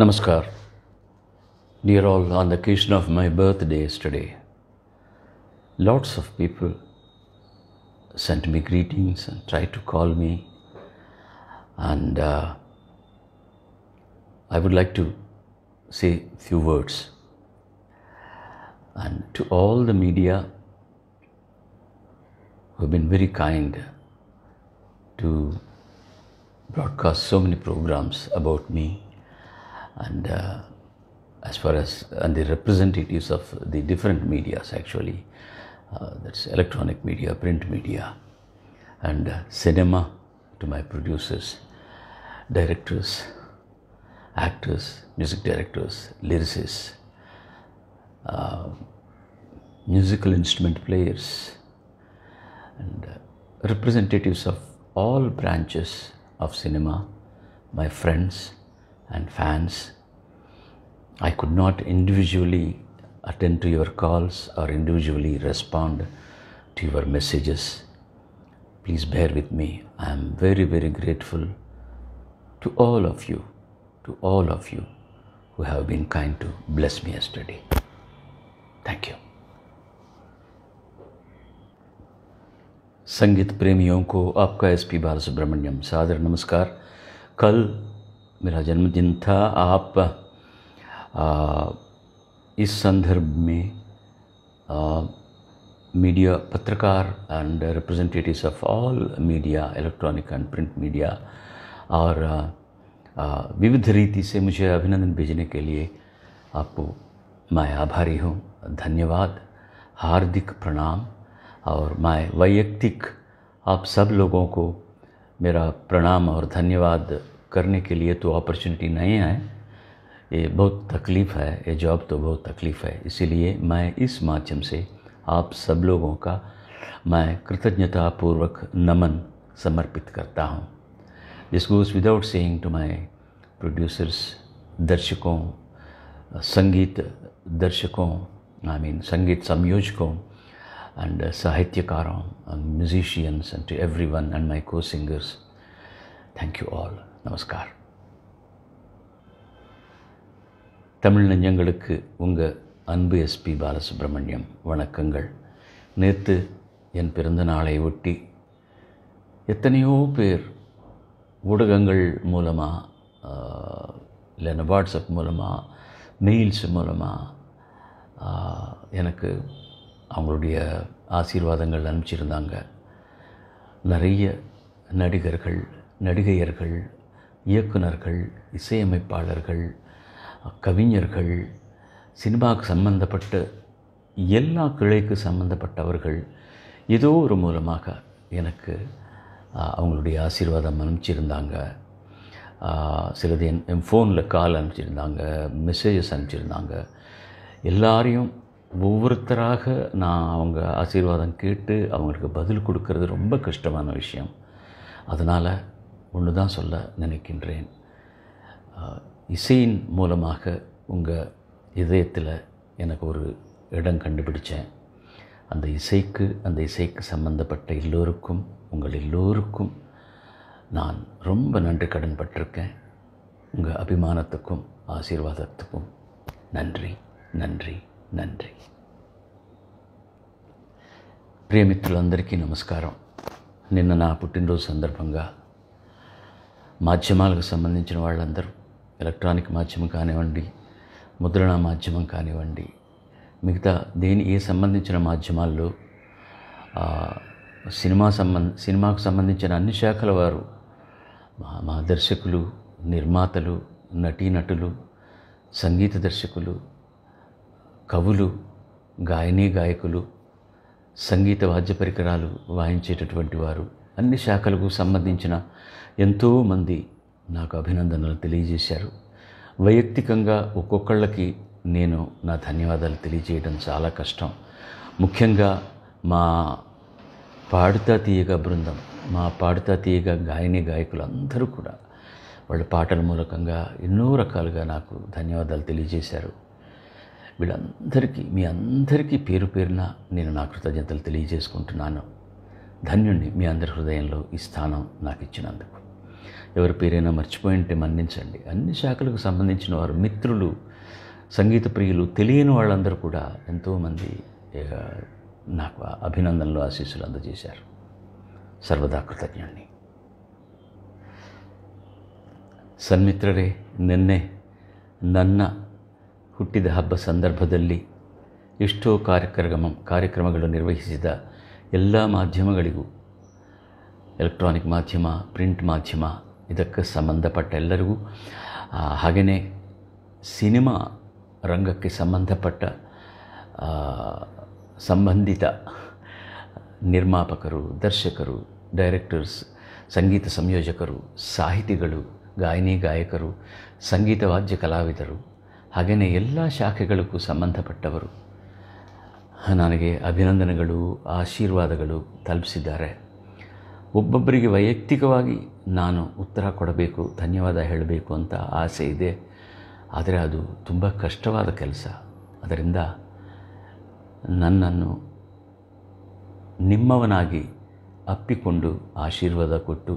Namaskar. Dear all, on the occasion of my birthday yesterday, lots of people sent me greetings and tried to call me. And uh, I would like to say few words. And to all the media who have been very kind to broadcast so many programs about me and uh, as far as and the representatives of the different medias actually uh, that's electronic media print media and uh, cinema to my producers directors actors music directors lyricists uh, musical instrument players and uh, representatives of all branches of cinema my friends and fans. I could not individually attend to your calls or individually respond to your messages. Please bear with me. I am very, very grateful to all of you, to all of you who have been kind to bless me yesterday. Thank you. संगीत प्रेमियों को आपका S P बाल सुब्रमण्यम सादर नमस्कार कल मेरा जन्मदिन था आप आ, इस संदर्भ में मीडिया पत्रकार and representatives of all media electronic and print media और विविध रीति से मुझे अभिनंदन भेजने के लिए आपको मैं आभारी हूँ धन्यवाद हार्दिक प्रणाम और मैं वैयक्तिक आप सब लोगों को मेरा प्रणाम और धन्यवाद करने के लिए तो अपॉर्चुनिटी नहीं आए ये बहुत तकलीफ़ है ये जॉब तो बहुत तकलीफ़ है इसीलिए मैं इस माध्यम से आप सब लोगों का मैं कृतज्ञतापूर्वक नमन समर्पित करता हूँ this goes without saying to my producers दर्शकों संगीत दर्शकों आई मीन संगीत संयोजकों एंड साहित्यकारों musicians and to every to everyone and my co-singers thank you all நமஸ்கார் தமிழ் நெஞ்சங்களுக்கு உங்கள் அன்பு எஸ்பி பாலசுப்ரமணியம் வணக்கங்கள் நேற்று என் பிறந்த நாளை ஒட்டி எத்தனையோ பேர் ஊடகங்கள் மூலமாக இல்லைன்னா வாட்ஸ்அப் மூலமாக மெயில்ஸ் மூலமாக எனக்கு அவங்களுடைய ஆசீர்வாதங்கள் அனுப்பிச்சிருந்தாங்க நிறைய நடிகர்கள் நடிகையர்கள் இயக்குநர்கள் இசையமைப்பாளர்கள் கவிஞர்கள் சினிமாவுக்கு சம்பந்தப்பட்ட எல்லா கிளைக்கு சம்பந்தப்பட்டவர்கள் ஏதோ ஒரு மூலமாக எனக்கு அவங்களுடைய ஆசீர்வாதம் அனுப்பிச்சிருந்தாங்க சிலது என் என் ஃபோனில் கால் அனுப்பிச்சிருந்தாங்க மெசேஜஸ் அனுப்பிச்சிருந்தாங்க எல்லாரையும் ஒவ்வொருத்தராக நான் அவங்க ஆசீர்வாதம் கேட்டு அவங்களுக்கு பதில் கொடுக்கறது ரொம்ப கஷ்டமான விஷயம் அதனால் ஒன்று தான் சொல்ல நினைக்கின்றேன் இசையின் மூலமாக உங்கள் இதயத்தில் எனக்கு ஒரு இடம் கண்டுபிடித்தேன் அந்த இசைக்கு அந்த இசைக்கு சம்பந்தப்பட்ட எல்லோருக்கும் உங்கள் எல்லோருக்கும் நான் ரொம்ப நன்றி கடன் பட்டிருக்கேன் உங்கள் அபிமானத்துக்கும் ஆசீர்வாதத்துக்கும் நன்றி நன்றி நன்றி ప్రియమిత్రులందరికీ நமஸ்காரம் நின்று நான் పుట్టినరోజు సందర్భంగా మాధ్యమాలకు సంబంధించిన వాళ్ళందరూ ఎలక్ట్రానిక్ మాధ్యమం కానివ్వండి ముద్రణ మాధ్యమం కానివ్వండి మిగతా దేని ఏ సంబంధించిన మాధ్యమాల్లో సినిమా సంబంధ సినిమాకు సంబంధించిన అన్ని శాఖల వారు మా దర్శకులు నిర్మాతలు నటీనటులు సంగీత దర్శకులు కవులు గాయనీ గాయకులు సంగీత వాద్య పరికరాలు వాయించేటటువంటి వారు అన్ని శాఖలకు సంబంధించిన ఎంతోమంది నాకు అభినందనలు తెలియజేశారు వైయక్తికంగా ఒక్కొక్కళ్ళకి నేను నా ధన్యవాదాలు తెలియజేయడం చాలా కష్టం ముఖ్యంగా మా పాడుతా తీయగా బృందం మా పాడుతా తీయగా గాయని గాయకులు అందరూ కూడా వాళ్ళ పాటల మూలకంగా ఎన్నో రకాలుగా నాకు ధన్యవాదాలు తెలియజేశారు వీళ్ళందరికీ మీ అందరికీ పేరు పేరున నేను నా కృతజ్ఞతలు తెలియజేసుకుంటున్నాను ధన్యుణ్ణి మీ అందరి హృదయంలో ఈ స్థానం నాకు ఇచ్చినందుకు ఎవరి పేరైనా మర్చిపోయి ఉంటే మన్నించండి అన్ని శాఖలకు సంబంధించిన వారు మిత్రులు సంగీత ప్రియులు తెలియని వాళ్ళందరూ కూడా ఎంతోమంది నాకు అభినందనలు ఆశీస్సులు అందజేశారు సర్వదా కృతజ్ఞుణ్ణి సన్మిత్రరే నిన్నే నన్న హుట్టిద హబ్బ సందర్భదల్లి ఇష్టో కార్యక్రమం కార్యక్రమాలు నిర్వహించిన ಎಲ್ಲ ಮಾಧ್ಯಮಗಳಿಗೂ ಎಲೆಕ್ಟ್ರಾನಿಕ್ ಮಾಧ್ಯಮ ಪ್ರಿಂಟ್ ಮಾಧ್ಯಮ ಇದಕ್ಕೆ ಸಂಬಂಧಪಟ್ಟ ಎಲ್ಲರಿಗೂ ಹಾಗೆಯೇ ಸಿನಿಮಾ ರಂಗಕ್ಕೆ ಸಂಬಂಧಪಟ್ಟ ಸಂಬಂಧಿತ ನಿರ್ಮಾಪಕರು ದರ್ಶಕರು ಡೈರೆಕ್ಟರ್ಸ್ ಸಂಗೀತ ಸಂಯೋಜಕರು ಸಾಹಿತಿಗಳು ಗಾಯನಿ ಗಾಯಕರು ಸಂಗೀತ ವಾದ್ಯ ಕಲಾವಿದರು ಹಾಗೆಯೇ ಎಲ್ಲ ಶಾಖೆಗಳಿಗೂ ಸಂಬಂಧಪಟ್ಟವರು ನನಗೆ ಅಭಿನಂದನೆಗಳು ಆಶೀರ್ವಾದಗಳು ತಲುಪಿಸಿದ್ದಾರೆ ಒಬ್ಬೊಬ್ಬರಿಗೆ ವೈಯಕ್ತಿಕವಾಗಿ ನಾನು ಉತ್ತರ ಕೊಡಬೇಕು ಧನ್ಯವಾದ ಹೇಳಬೇಕು ಅಂತ ಆಸೆ ಇದೆ ಆದರೆ ಅದು ತುಂಬ ಕಷ್ಟವಾದ ಕೆಲಸ ಅದರಿಂದ ನನ್ನನ್ನು ನಿಮ್ಮವನಾಗಿ ಅಪ್ಪಿಕೊಂಡು ಆಶೀರ್ವಾದ ಕೊಟ್ಟು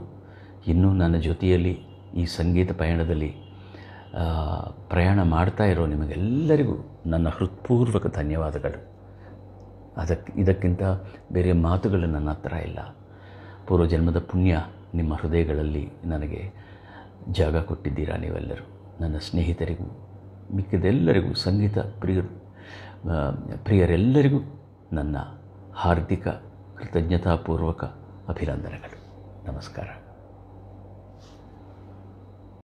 ಇನ್ನೂ ನನ್ನ ಜೊತೆಯಲ್ಲಿ ಈ ಸಂಗೀತ ಪಯಣದಲ್ಲಿ ಪ್ರಯಾಣ ಮಾಡ್ತಾ ಇರೋ ನಿಮಗೆಲ್ಲರಿಗೂ ನನ್ನ ಹೃತ್ಪೂರ್ವಕ ಧನ್ಯವಾದಗಳು ಅದಕ್ಕೆ ಇದಕ್ಕಿಂತ ಬೇರೆ ಮಾತುಗಳು ನನ್ನ ಹತ್ರ ಇಲ್ಲ ಪೂರ್ವಜನ್ಮದ ಪುಣ್ಯ ನಿಮ್ಮ ಹೃದಯಗಳಲ್ಲಿ ನನಗೆ ಜಾಗ ಕೊಟ್ಟಿದ್ದೀರಾ ನೀವೆಲ್ಲರೂ ನನ್ನ ಸ್ನೇಹಿತರಿಗೂ ಮಿಕ್ಕದೆಲ್ಲರಿಗೂ ಸಂಗೀತ ಪ್ರಿಯರು ಪ್ರಿಯರೆಲ್ಲರಿಗೂ ನನ್ನ ಹಾರ್ದಿಕ ಕೃತಜ್ಞತಾಪೂರ್ವಕ ಅಭಿನಂದನೆಗಳು ನಮಸ್ಕಾರ